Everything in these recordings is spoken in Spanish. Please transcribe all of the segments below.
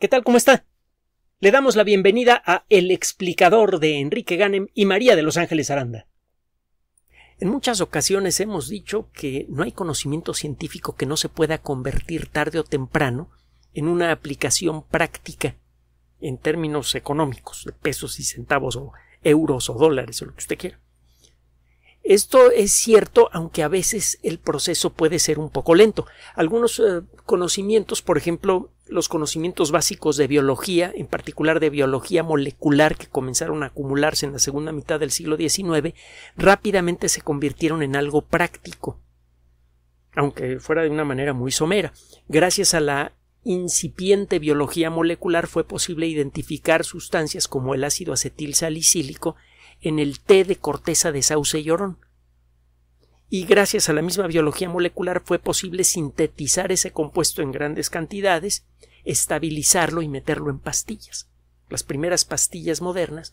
¿Qué tal? ¿Cómo está? Le damos la bienvenida a El explicador de Enrique Ganem y María de Los Ángeles Aranda. En muchas ocasiones hemos dicho que no hay conocimiento científico que no se pueda convertir tarde o temprano en una aplicación práctica en términos económicos, de pesos y centavos o euros o dólares o lo que usted quiera. Esto es cierto, aunque a veces el proceso puede ser un poco lento. Algunos eh, conocimientos, por ejemplo, los conocimientos básicos de biología, en particular de biología molecular, que comenzaron a acumularse en la segunda mitad del siglo XIX, rápidamente se convirtieron en algo práctico, aunque fuera de una manera muy somera. Gracias a la incipiente biología molecular fue posible identificar sustancias como el ácido acetil salicílico en el té de corteza de sauce y llorón, y gracias a la misma biología molecular fue posible sintetizar ese compuesto en grandes cantidades, estabilizarlo y meterlo en pastillas. Las primeras pastillas modernas,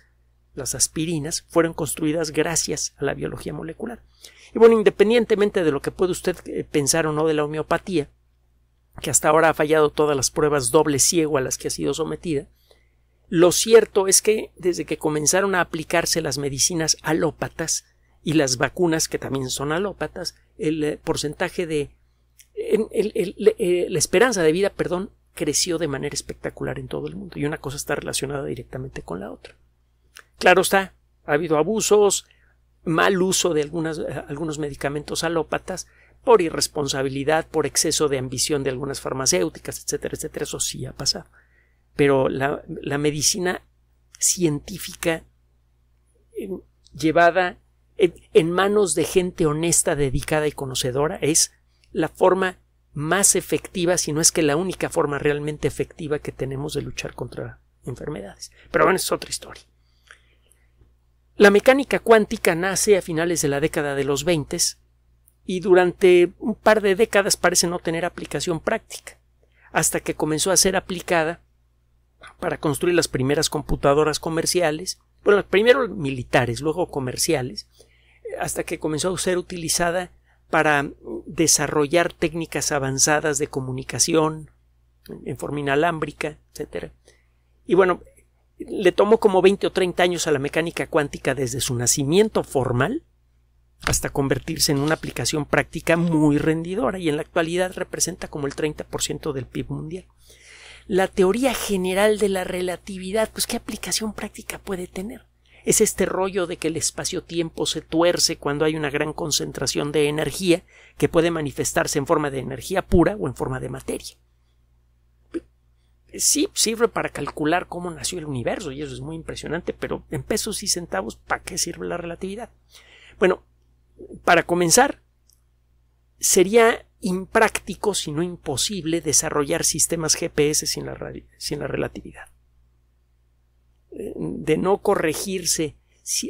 las aspirinas, fueron construidas gracias a la biología molecular. Y bueno, independientemente de lo que puede usted eh, pensar o no de la homeopatía, que hasta ahora ha fallado todas las pruebas doble ciego a las que ha sido sometida, lo cierto es que desde que comenzaron a aplicarse las medicinas alópatas, y las vacunas que también son alópatas, el eh, porcentaje de eh, la esperanza de vida, perdón, creció de manera espectacular en todo el mundo y una cosa está relacionada directamente con la otra. Claro está, ha habido abusos, mal uso de algunas, eh, algunos medicamentos alópatas por irresponsabilidad, por exceso de ambición de algunas farmacéuticas, etcétera, etcétera, eso sí ha pasado. Pero la, medicina científica llevada en manos de gente honesta, dedicada y conocedora es la forma más efectiva, si no es que la única forma realmente efectiva que tenemos de luchar contra enfermedades. Pero bueno, es otra historia. La mecánica cuántica nace a finales de la década de los 20 y durante un par de décadas parece no tener aplicación práctica, hasta que comenzó a ser aplicada para construir las primeras computadoras comerciales, bueno, primero militares, luego comerciales, hasta que comenzó a ser utilizada para desarrollar técnicas avanzadas de comunicación en forma inalámbrica, etc. Y bueno, le tomó como 20 o 30 años a la mecánica cuántica desde su nacimiento formal hasta convertirse en una aplicación práctica muy rendidora y en la actualidad representa como el 30% del PIB mundial. La teoría general de la relatividad, pues qué aplicación práctica puede tener es este rollo de que el espacio-tiempo se tuerce cuando hay una gran concentración de energía que puede manifestarse en forma de energía pura o en forma de materia. Sí, sirve para calcular cómo nació el universo y eso es muy impresionante, pero en pesos y centavos, ¿para qué sirve la relatividad? Bueno, para comenzar, sería impráctico, si no imposible, desarrollar sistemas GPS sin la, sin la relatividad de no corregirse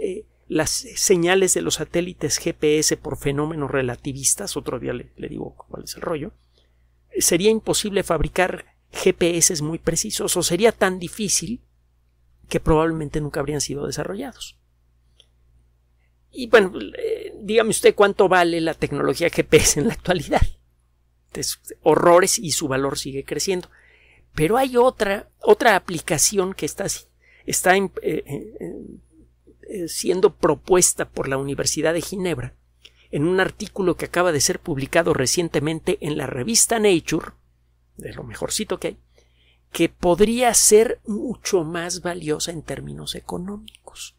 eh, las señales de los satélites GPS por fenómenos relativistas, otro día le, digo cuál es el rollo, sería imposible fabricar GPS muy precisos o sería tan difícil que probablemente nunca habrían sido desarrollados. Y bueno, eh, dígame usted cuánto vale la tecnología GPS en la actualidad. Es horrores y su valor sigue creciendo. Pero hay otra, otra aplicación que está así está eh, eh, eh, siendo propuesta por la Universidad de Ginebra en un artículo que acaba de ser publicado recientemente en la revista Nature, de lo mejorcito que hay, que podría ser mucho más valiosa en términos económicos.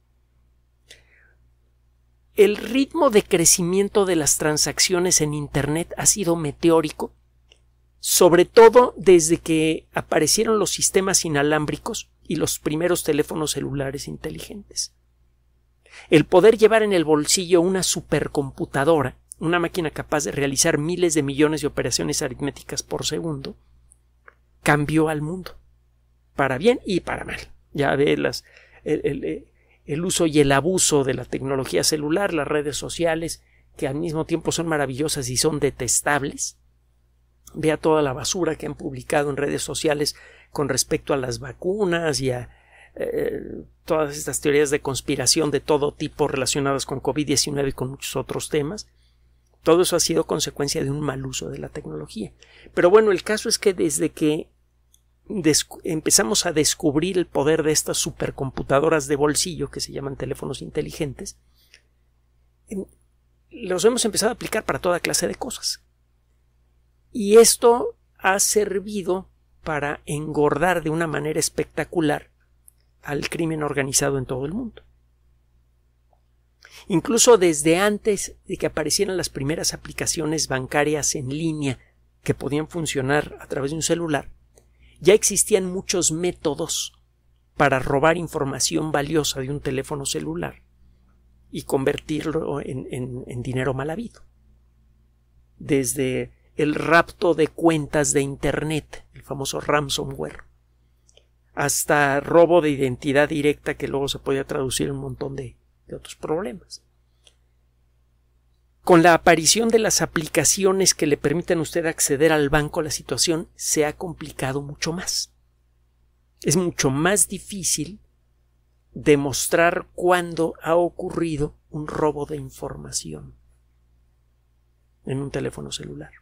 El ritmo de crecimiento de las transacciones en Internet ha sido meteórico, sobre todo desde que aparecieron los sistemas inalámbricos y los primeros teléfonos celulares inteligentes. El poder llevar en el bolsillo una supercomputadora, una máquina capaz de realizar miles de millones de operaciones aritméticas por segundo, cambió al mundo, para bien y para mal. Ya ve las, el, el eh, uso y el abuso de la tecnología celular, las redes sociales, que al mismo tiempo son maravillosas y son detestables, vea toda la basura que han publicado en redes sociales con respecto a las vacunas y a eh, todas estas teorías de conspiración de todo tipo relacionadas con COVID-19 y con muchos otros temas. Todo eso ha sido consecuencia de un mal uso de la tecnología. Pero bueno, el caso es que desde que empezamos a descubrir el poder de estas supercomputadoras de bolsillo que se llaman teléfonos inteligentes, los hemos empezado a aplicar para toda clase de cosas. Y esto ha servido para engordar de una manera espectacular al crimen organizado en todo el mundo. Incluso desde antes de que aparecieran las primeras aplicaciones bancarias en línea que podían funcionar a través de un celular, ya existían muchos métodos para robar información valiosa de un teléfono celular y convertirlo en, en dinero mal habido. Desde el rapto de cuentas de Internet, el famoso ransomware, hasta robo de identidad directa que luego se podía traducir en un montón de, otros problemas. Con la aparición de las aplicaciones que le permiten a usted acceder al banco, la situación se ha complicado mucho más. Es mucho más difícil demostrar cuándo ha ocurrido un robo de información en un teléfono celular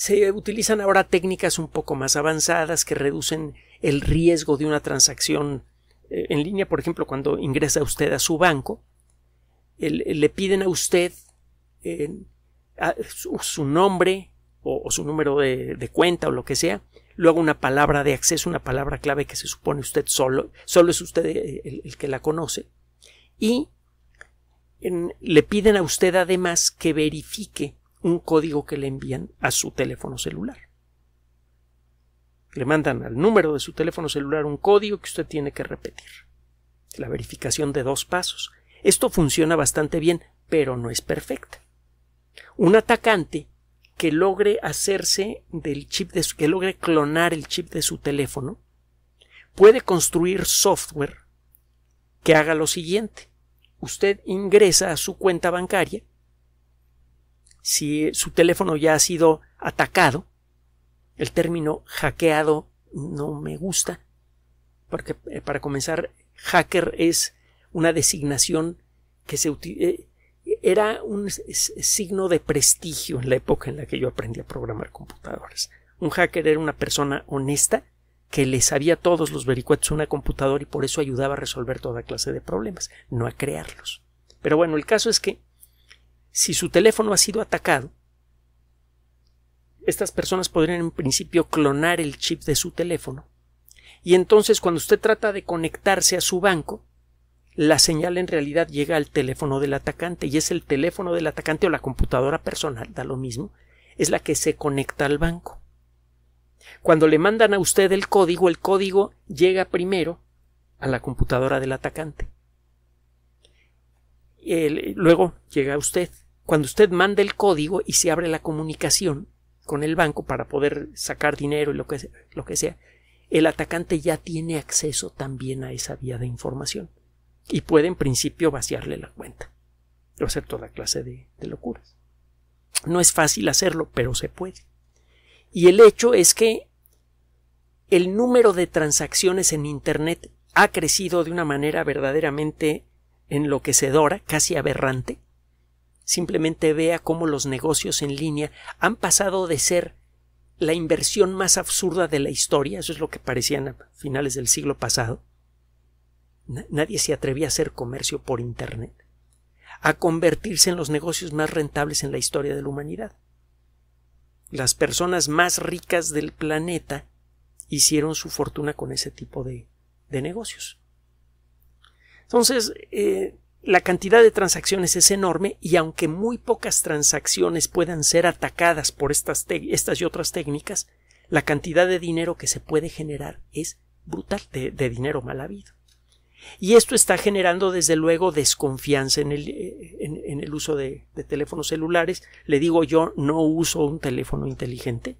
se utilizan ahora técnicas un poco más avanzadas que reducen el riesgo de una transacción eh, en línea. Por ejemplo, cuando ingresa usted a su banco, eh, le piden a usted eh, su, nombre o, su número de, cuenta o lo que sea, luego una palabra de acceso, una palabra clave que se supone usted solo, solo es usted el, que la conoce, y le piden a usted además que verifique un código que le envían a su teléfono celular. Le mandan al número de su teléfono celular un código que usted tiene que repetir. La verificación de dos pasos. Esto funciona bastante bien, pero no es perfecta. Un atacante que logre hacerse del chip de que logre clonar el chip de su teléfono puede construir software que haga lo siguiente. Usted ingresa a su cuenta bancaria si su teléfono ya ha sido atacado, el término hackeado no me gusta, porque eh, para comenzar, hacker es una designación que se eh, era un signo de prestigio en la época en la que yo aprendí a programar computadoras. Un hacker era una persona honesta que le sabía todos los vericuetos a una computadora y por eso ayudaba a resolver toda clase de problemas, no a crearlos. Pero bueno, el caso es que si su teléfono ha sido atacado, estas personas podrían en principio clonar el chip de su teléfono y entonces cuando usted trata de conectarse a su banco, la señal en realidad llega al teléfono del atacante y es el teléfono del atacante o la computadora personal, da lo mismo, es la que se conecta al banco. Cuando le mandan a usted el código, el código llega primero a la computadora del atacante luego llega usted. Cuando usted manda el código y se abre la comunicación con el banco para poder sacar dinero y lo que, lo que sea, el atacante ya tiene acceso también a esa vía de información y puede en principio vaciarle la cuenta o hacer toda clase de, de locuras. No es fácil hacerlo, pero se puede. Y el hecho es que el número de transacciones en Internet ha crecido de una manera verdaderamente enloquecedora, casi aberrante? Simplemente vea cómo los negocios en línea han pasado de ser la inversión más absurda de la historia, eso es lo que parecían a finales del siglo pasado. Nadie se atrevía a hacer comercio por Internet, a convertirse en los negocios más rentables en la historia de la humanidad. Las personas más ricas del planeta hicieron su fortuna con ese tipo de, de negocios. Entonces, eh, la cantidad de transacciones es enorme y aunque muy pocas transacciones puedan ser atacadas por estas, estas y otras técnicas, la cantidad de dinero que se puede generar es brutal, de, dinero mal habido. Y esto está generando, desde luego, desconfianza en el, eh, uso de, teléfonos celulares. Le digo yo, no uso un teléfono inteligente.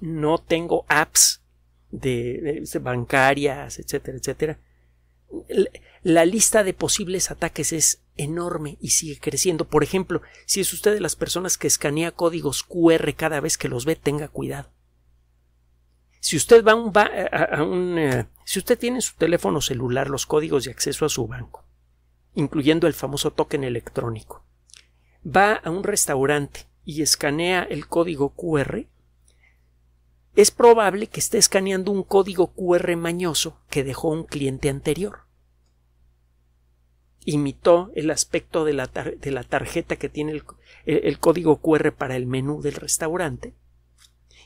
No tengo apps bancarias, etcétera, etcétera la lista de posibles ataques es enorme y sigue creciendo. Por ejemplo, si es usted de las personas que escanea códigos QR cada vez que los ve, tenga cuidado. Si usted va, a un, eh, si usted tiene en su teléfono celular los códigos de acceso a su banco, incluyendo el famoso token electrónico, va a un restaurante y escanea el código QR, es probable que esté escaneando un código QR mañoso que dejó un cliente anterior. Imitó el aspecto de la, tarjeta que tiene el, código QR para el menú del restaurante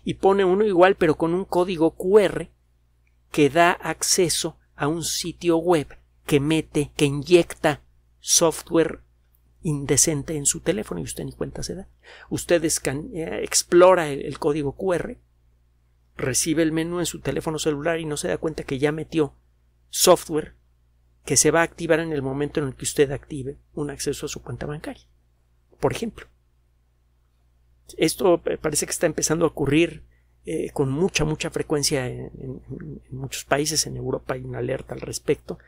y pone uno igual pero con un código QR que da acceso a un sitio web que mete, que inyecta software indecente en su teléfono y usted ni cuenta se da. Usted eh, explora el, código QR, recibe el menú en su teléfono celular y no se da cuenta que ya metió software que se va a activar en el momento en el que usted active un acceso a su cuenta bancaria. Por ejemplo, esto parece que está empezando a ocurrir eh, con mucha, mucha frecuencia en, muchos países. En Europa hay una alerta al respecto.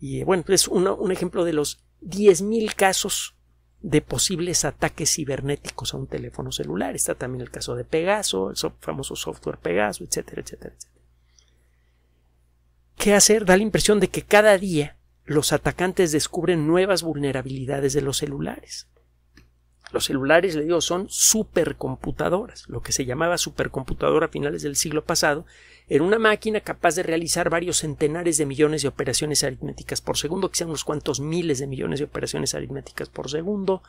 Y eh, bueno, es un ejemplo de los 10.000 casos de posibles ataques cibernéticos a un teléfono celular. Está también el caso de Pegaso, el famoso software Pegaso, etcétera, etcétera, etcétera. ¿Qué hacer? Da la impresión de que cada día los atacantes descubren nuevas vulnerabilidades de los celulares. Los celulares, le digo, son supercomputadoras. Lo que se llamaba supercomputadora a finales del siglo pasado en una máquina capaz de realizar varios centenares de millones de operaciones aritméticas por segundo, que sean unos cuantos miles de millones de operaciones aritméticas por segundo,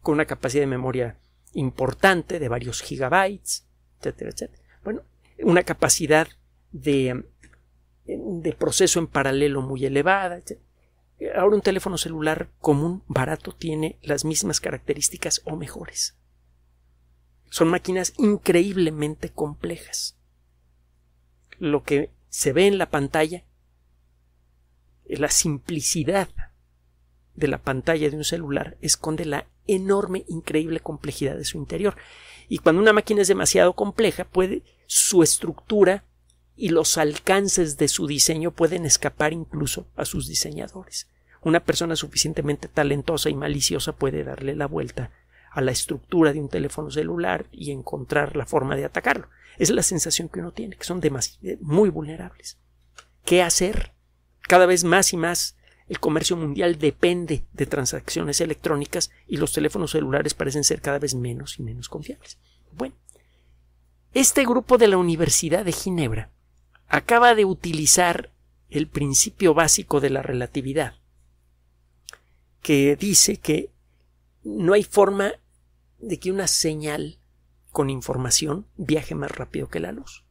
con una capacidad de memoria importante de varios gigabytes, etcétera, etcétera. Bueno, una capacidad de, de proceso en paralelo muy elevada, Ahora un teléfono celular común, barato, tiene las mismas características o mejores. Son máquinas increíblemente complejas lo que se ve en la pantalla, la simplicidad de la pantalla de un celular esconde la enorme, increíble complejidad de su interior. Y cuando una máquina es demasiado compleja, puede su estructura y los alcances de su diseño pueden escapar incluso a sus diseñadores. Una persona suficientemente talentosa y maliciosa puede darle la vuelta a la estructura de un teléfono celular y encontrar la forma de atacarlo. Es la sensación que uno tiene, que son eh, muy vulnerables. ¿Qué hacer? Cada vez más y más el comercio mundial depende de transacciones electrónicas y los teléfonos celulares parecen ser cada vez menos y menos confiables. Bueno, este grupo de la Universidad de Ginebra acaba de utilizar el principio básico de la relatividad, que dice que no hay forma de que una señal con información viaje más rápido que la luz.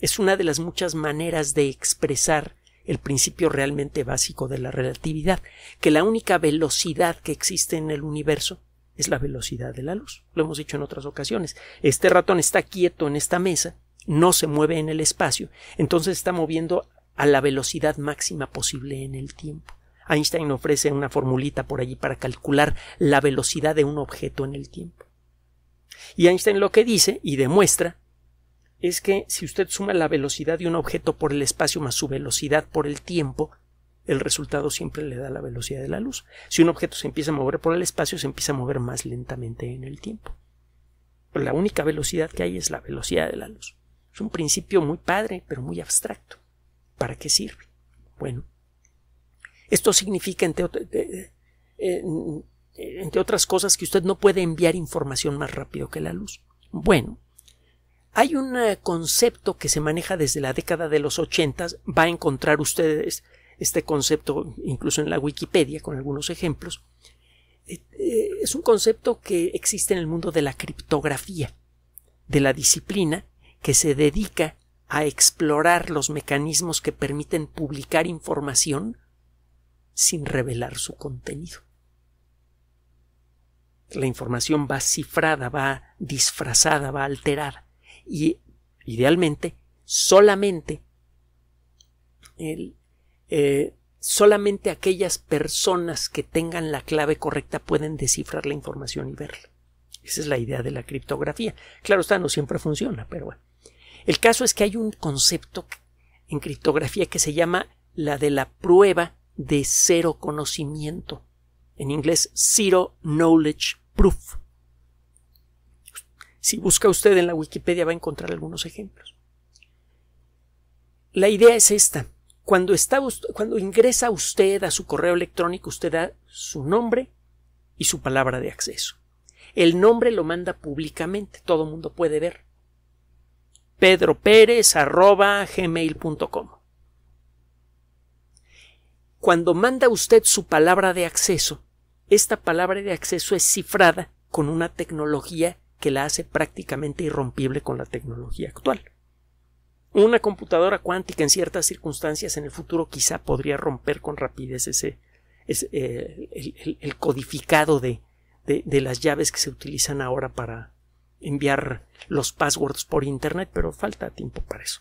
Es una de las muchas maneras de expresar el principio realmente básico de la relatividad, que la única velocidad que existe en el universo es la velocidad de la luz. Lo hemos dicho en otras ocasiones. Este ratón está quieto en esta mesa, no se mueve en el espacio, entonces está moviendo a la velocidad máxima posible en el tiempo. Einstein ofrece una formulita por allí para calcular la velocidad de un objeto en el tiempo. Y Einstein lo que dice y demuestra es que si usted suma la velocidad de un objeto por el espacio más su velocidad por el tiempo, el resultado siempre le da la velocidad de la luz. Si un objeto se empieza a mover por el espacio, se empieza a mover más lentamente en el tiempo. la única velocidad que hay es la velocidad de la luz. Es un principio muy padre, pero muy abstracto. ¿Para qué sirve? Bueno, esto significa, eh, eh, entre, otras cosas, que usted no puede enviar información más rápido que la luz. Bueno, hay un eh, concepto que se maneja desde la década de los ochentas, va a encontrar ustedes este concepto incluso en la Wikipedia con algunos ejemplos. Es un concepto que existe en el mundo de la criptografía, de la disciplina que se dedica a explorar los mecanismos que permiten publicar información sin revelar su contenido. La información va cifrada, va disfrazada, va alterada y idealmente solamente eh, solamente aquellas personas que tengan la clave correcta pueden descifrar la información y verla. Esa es la idea de la criptografía. Claro está, no siempre funciona, pero bueno. El caso es que hay un concepto en criptografía que se llama la de la prueba de cero conocimiento. En inglés, Zero Knowledge Proof. Si busca usted en la Wikipedia va a encontrar algunos ejemplos. La idea es esta. Cuando, ingresa usted a su correo electrónico, usted da su nombre y su palabra de acceso. El nombre lo manda públicamente, todo el mundo puede ver. Pedro Pérez arroba gmail.com. Cuando manda usted su palabra de acceso, esta palabra de acceso es cifrada con una tecnología que la hace prácticamente irrompible con la tecnología actual. Una computadora cuántica en ciertas circunstancias en el futuro quizá podría romper con rapidez ese, eh, el, codificado de, las llaves que se utilizan ahora para enviar los passwords por internet, pero falta tiempo para eso.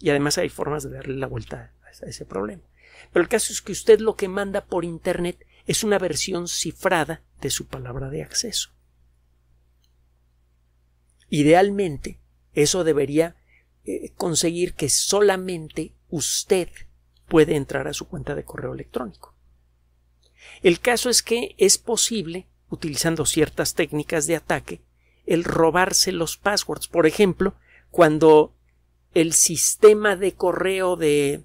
Y además hay formas de darle la vuelta a ese problema. Pero el caso es que usted lo que manda por Internet es una versión cifrada de su palabra de acceso. Idealmente, eso debería eh, conseguir que solamente usted puede entrar a su cuenta de correo electrónico. El caso es que es posible, utilizando ciertas técnicas de ataque, el robarse los passwords. Por ejemplo, cuando el sistema de correo de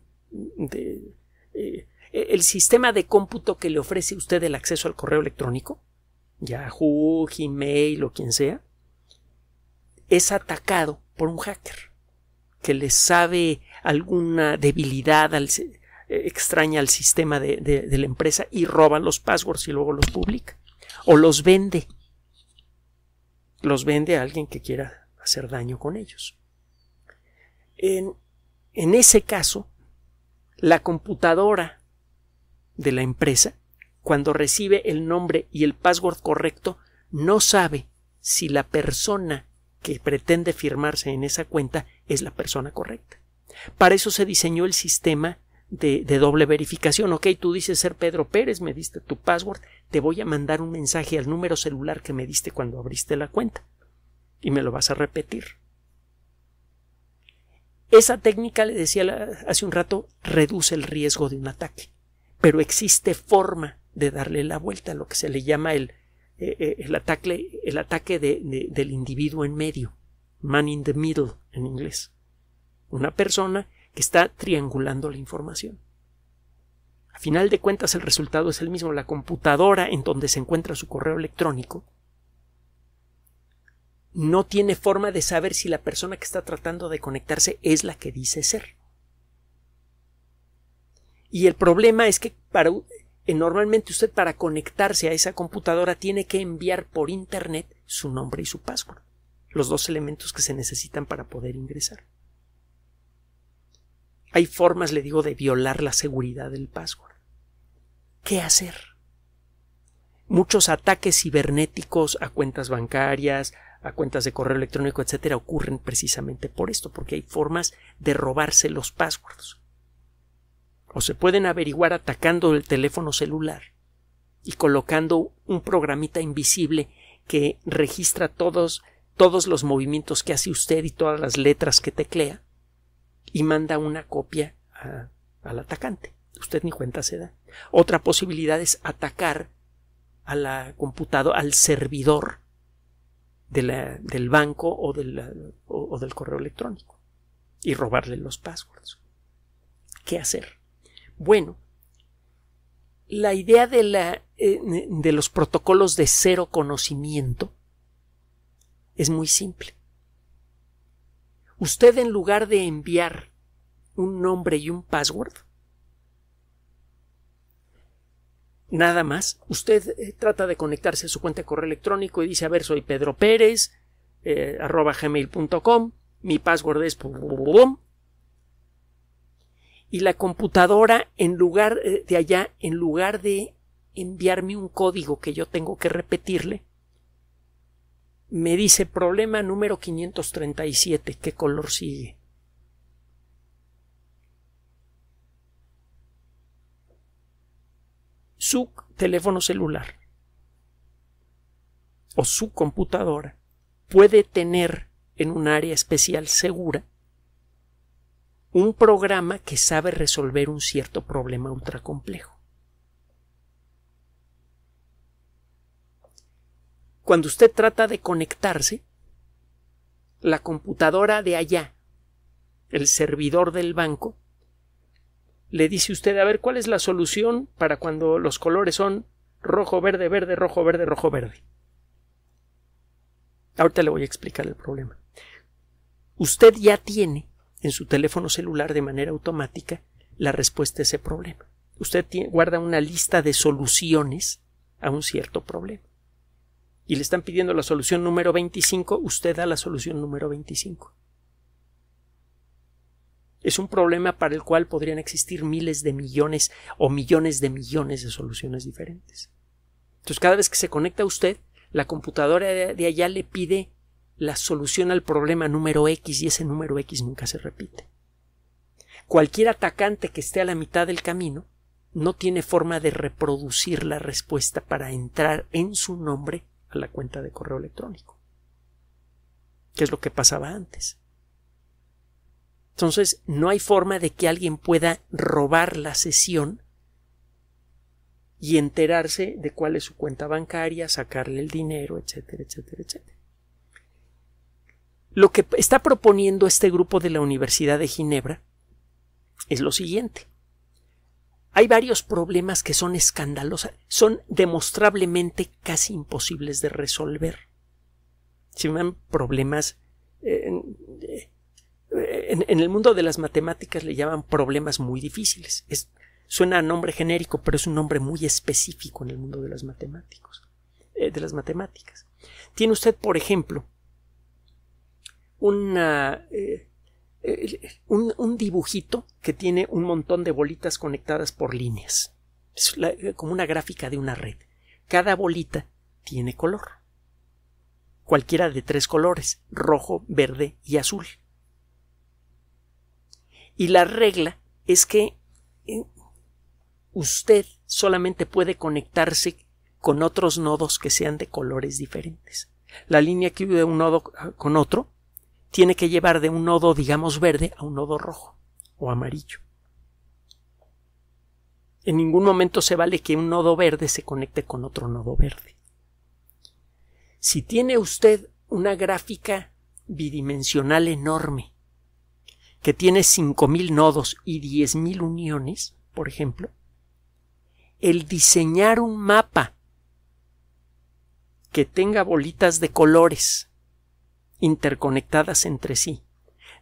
eh, eh, el sistema de cómputo que le ofrece usted el acceso al correo electrónico, Yahoo, Gmail o quien sea, es atacado por un hacker que le sabe alguna debilidad eh, extraña al sistema de, la empresa y roban los passwords y luego los publica o los vende. Los vende a alguien que quiera hacer daño con ellos. en ese caso, la computadora de la empresa, cuando recibe el nombre y el password correcto, no sabe si la persona que pretende firmarse en esa cuenta es la persona correcta. Para eso se diseñó el sistema de, doble verificación. Ok, tú dices ser Pedro Pérez, me diste tu password, te voy a mandar un mensaje al número celular que me diste cuando abriste la cuenta y me lo vas a repetir. Esa técnica, le decía hace un rato, reduce el riesgo de un ataque, pero existe forma de darle la vuelta, a lo que se le llama el, eh, eh, el ataque, el ataque del individuo en medio, man in the middle en inglés. Una persona que está triangulando la información. A final de cuentas el resultado es el mismo. La computadora en donde se encuentra su correo electrónico no tiene forma de saber si la persona que está tratando de conectarse es la que dice ser. Y el problema es que para, eh, normalmente usted para conectarse a esa computadora tiene que enviar por Internet su nombre y su password, los dos elementos que se necesitan para poder ingresar. Hay formas, le digo, de violar la seguridad del password. ¿Qué hacer? Muchos ataques cibernéticos a cuentas bancarias, a cuentas de correo electrónico, etcétera, ocurren precisamente por esto, porque hay formas de robarse los passwords. O se pueden averiguar atacando el teléfono celular y colocando un programita invisible que registra todos, todos los movimientos que hace usted y todas las letras que teclea y manda una copia al atacante. Usted ni cuenta se da. Otra posibilidad es atacar al la al servidor del banco o, del correo electrónico y robarle los passwords. ¿Qué hacer? Bueno, la idea de, la, eh, de, los protocolos de cero conocimiento es muy simple. Usted en lugar de enviar un nombre y un password, nada más, usted eh, trata de conectarse a su cuenta de correo electrónico y dice, a ver, soy Pedro Pérez, eh, arroba gmail.com, mi password es... Y la computadora, en lugar eh, de allá, en lugar de enviarme un código que yo tengo que repetirle, me dice problema número 537, ¿qué color sigue? su teléfono celular o su computadora puede tener en un área especial segura un programa que sabe resolver un cierto problema complejo. Cuando usted trata de conectarse, la computadora de allá, el servidor del banco, le dice usted, a ver, ¿cuál es la solución para cuando los colores son rojo, verde, verde, rojo, verde, rojo, verde? Ahorita le voy a explicar el problema. Usted ya tiene en su teléfono celular de manera automática la respuesta a ese problema. Usted guarda una lista de soluciones a un cierto problema. Y le están pidiendo la solución número 25, usted da la solución número 25. Es un problema para el cual podrían existir miles de millones o millones de millones de soluciones diferentes. Entonces, cada vez que se conecta a usted, la computadora de allá le pide la solución al problema número X y ese número X nunca se repite. Cualquier atacante que esté a la mitad del camino no tiene forma de reproducir la respuesta para entrar en su nombre a la cuenta de correo electrónico. ¿Qué es lo que pasaba antes? Entonces, no hay forma de que alguien pueda robar la sesión y enterarse de cuál es su cuenta bancaria, sacarle el dinero, etcétera, etcétera, etcétera. Lo que está proponiendo este grupo de la Universidad de Ginebra es lo siguiente. Hay varios problemas que son escandalosos, son demostrablemente casi imposibles de resolver. Se llaman problemas en, el mundo de las matemáticas le llaman problemas muy difíciles. Es, suena a nombre genérico, pero es un nombre muy específico en el mundo de las matemáticos, eh, de las matemáticas. Tiene usted, por ejemplo, eh, eh, un, dibujito que tiene un montón de bolitas conectadas por líneas. Es como una gráfica de una red. Cada bolita tiene color. Cualquiera de tres colores, rojo, verde y azul. Y la regla es que eh, usted solamente puede conectarse con otros nodos que sean de colores diferentes. La línea que de un nodo con otro tiene que llevar de un nodo, digamos, verde a un nodo rojo o amarillo. En ningún momento se vale que un nodo verde se conecte con otro nodo verde. Si tiene usted una gráfica bidimensional enorme que tiene 5.000 nodos y 10.000 uniones, por ejemplo, el diseñar un mapa que tenga bolitas de colores interconectadas entre sí,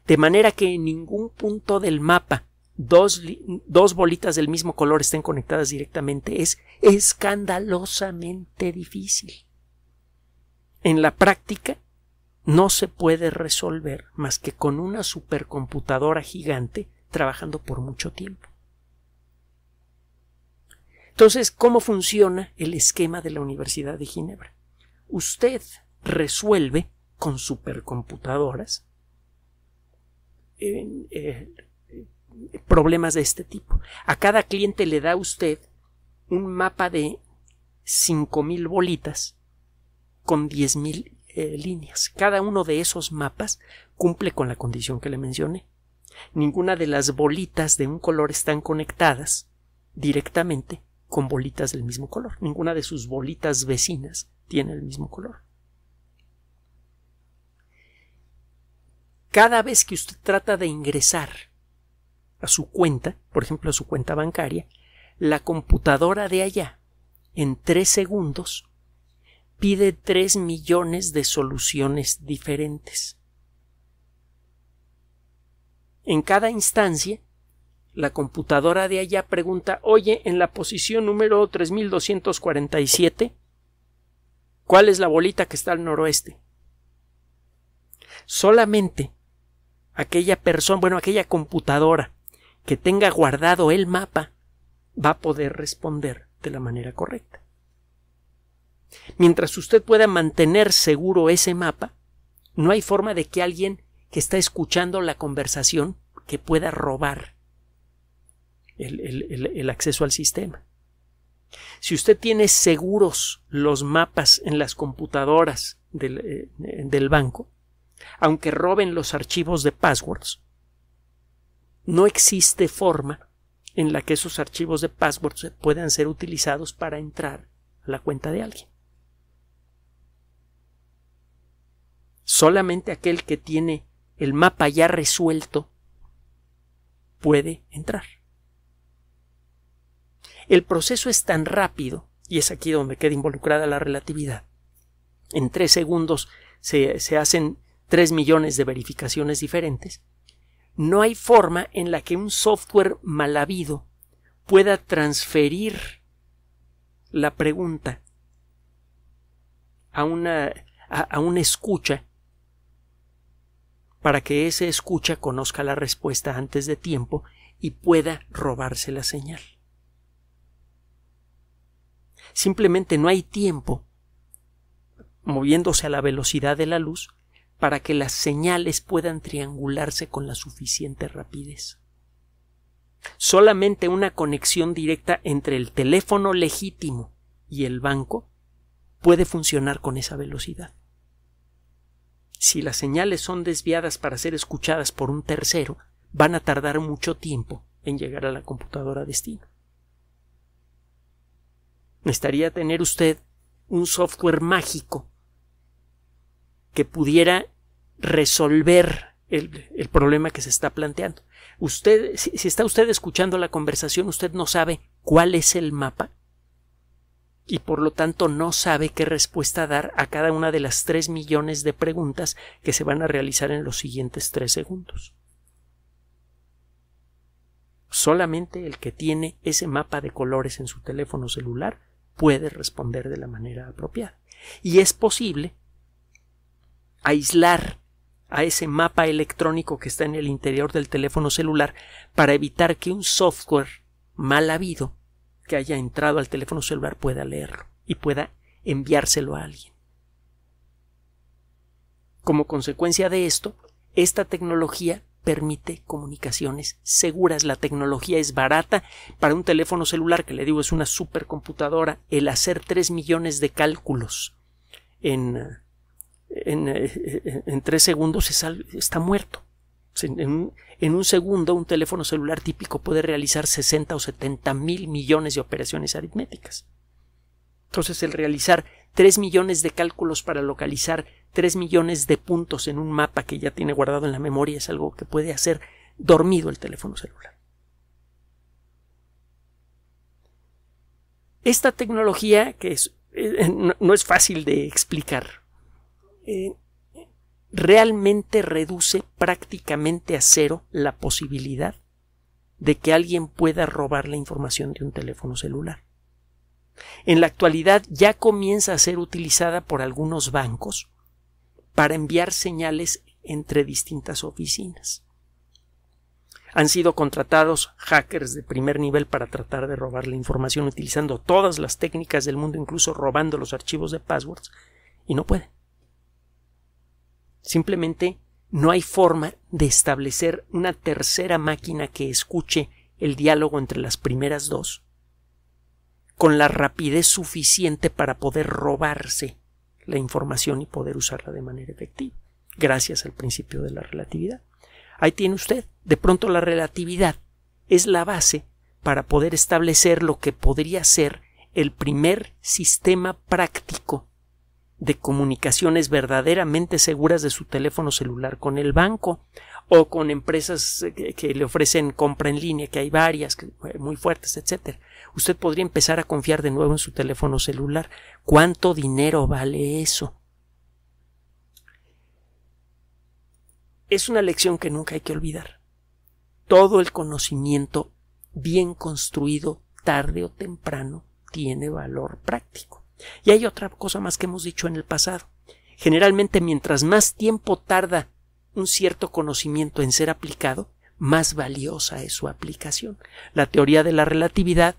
de manera que en ningún punto del mapa dos, dos bolitas del mismo color estén conectadas directamente, es escandalosamente difícil. En la práctica, no se puede resolver más que con una supercomputadora gigante trabajando por mucho tiempo. Entonces, ¿cómo funciona el esquema de la Universidad de Ginebra? Usted resuelve con supercomputadoras eh, eh, problemas de este tipo. A cada cliente le da usted un mapa de 5.000 bolitas con 10.000 eh, líneas. Cada uno de esos mapas cumple con la condición que le mencioné. Ninguna de las bolitas de un color están conectadas directamente con bolitas del mismo color. Ninguna de sus bolitas vecinas tiene el mismo color. Cada vez que usted trata de ingresar a su cuenta, por ejemplo a su cuenta bancaria, la computadora de allá, en tres segundos, pide 3 millones de soluciones diferentes. En cada instancia, la computadora de allá pregunta, oye, en la posición número 3247, ¿cuál es la bolita que está al noroeste? Solamente aquella persona, bueno, aquella computadora que tenga guardado el mapa va a poder responder de la manera correcta. Mientras usted pueda mantener seguro ese mapa, no hay forma de que alguien que está escuchando la conversación que pueda robar el, acceso al sistema. Si usted tiene seguros los mapas en las computadoras del, eh, del, banco, aunque roben los archivos de passwords, no existe forma en la que esos archivos de passwords puedan ser utilizados para entrar a la cuenta de alguien. Solamente aquel que tiene el mapa ya resuelto puede entrar. El proceso es tan rápido, y es aquí donde queda involucrada la relatividad. En tres segundos se, hacen tres millones de verificaciones diferentes. No hay forma en la que un software mal habido pueda transferir la pregunta a una escucha para que ese escucha conozca la respuesta antes de tiempo y pueda robarse la señal. Simplemente no hay tiempo, moviéndose a la velocidad de la luz, para que las señales puedan triangularse con la suficiente rapidez. Solamente una conexión directa entre el teléfono legítimo y el banco puede funcionar con esa velocidad si las señales son desviadas para ser escuchadas por un tercero, van a tardar mucho tiempo en llegar a la computadora destino. Necesitaría tener usted un software mágico que pudiera resolver el, problema que se está planteando. Usted, si está usted escuchando la conversación, usted no sabe cuál es el mapa y por lo tanto no sabe qué respuesta dar a cada una de las tres millones de preguntas que se van a realizar en los siguientes tres segundos. Solamente el que tiene ese mapa de colores en su teléfono celular puede responder de la manera apropiada. Y es posible aislar a ese mapa electrónico que está en el interior del teléfono celular para evitar que un software mal habido que haya entrado al teléfono celular pueda leerlo y pueda enviárselo a alguien. Como consecuencia de esto, esta tecnología permite comunicaciones seguras. La tecnología es barata para un teléfono celular, que le digo es una supercomputadora, el hacer 3 millones de cálculos en, eh, en, eh, en 3 segundos está muerto. En un, segundo, un teléfono celular típico puede realizar 60 o 70 mil millones de operaciones aritméticas. Entonces, el realizar 3 millones de cálculos para localizar 3 millones de puntos en un mapa que ya tiene guardado en la memoria es algo que puede hacer dormido el teléfono celular. Esta tecnología, que es, eh, no, es fácil de explicar, eh, realmente reduce prácticamente a cero la posibilidad de que alguien pueda robar la información de un teléfono celular. En la actualidad ya comienza a ser utilizada por algunos bancos para enviar señales entre distintas oficinas. Han sido contratados hackers de primer nivel para tratar de robar la información utilizando todas las técnicas del mundo, incluso robando los archivos de passwords, y no pueden. Simplemente no hay forma de establecer una tercera máquina que escuche el diálogo entre las primeras dos con la rapidez suficiente para poder robarse la información y poder usarla de manera efectiva, gracias al principio de la relatividad. Ahí tiene usted, de pronto la relatividad es la base para poder establecer lo que podría ser el primer sistema práctico de comunicaciones verdaderamente seguras de su teléfono celular con el banco o con empresas eh, que, le ofrecen compra en línea, que hay varias eh, muy fuertes, etcétera. Usted podría empezar a confiar de nuevo en su teléfono celular. ¿Cuánto dinero vale eso? Es una lección que nunca hay que olvidar. Todo el conocimiento bien construido, tarde o temprano, tiene valor práctico. Y hay otra cosa más que hemos dicho en el pasado. Generalmente mientras más tiempo tarda un cierto conocimiento en ser aplicado, más valiosa es su aplicación. La teoría de la relatividad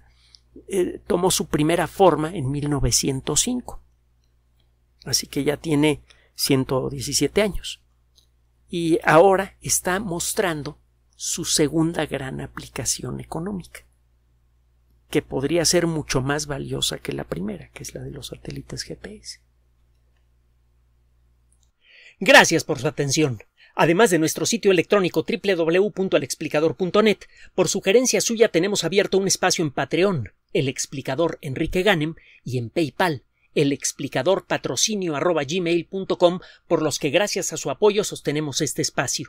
eh, tomó su primera forma en 1905. Así que ya tiene 117 años. Y ahora está mostrando su segunda gran aplicación económica que podría ser mucho más valiosa que la primera, que es la de los satélites GPS. Gracias por su atención. Además de nuestro sitio electrónico www.alexplicador.net, por sugerencia suya tenemos abierto un espacio en Patreon, el explicador Enrique Ganem, y en PayPal, el explicador patrocinio por los que gracias a su apoyo sostenemos este espacio.